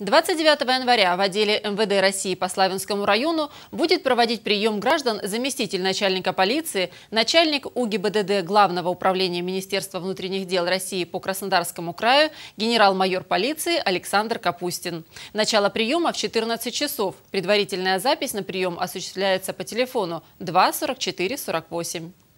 29 января в отделе МВД России по Славянскому району будет проводить прием граждан заместитель начальника полиции, начальник УГИБДД Главного управления Министерства внутренних дел России по Краснодарскому краю, генерал-майор полиции Александр Капустин. Начало приема в 14 часов. Предварительная запись на прием осуществляется по телефону 2 44 48.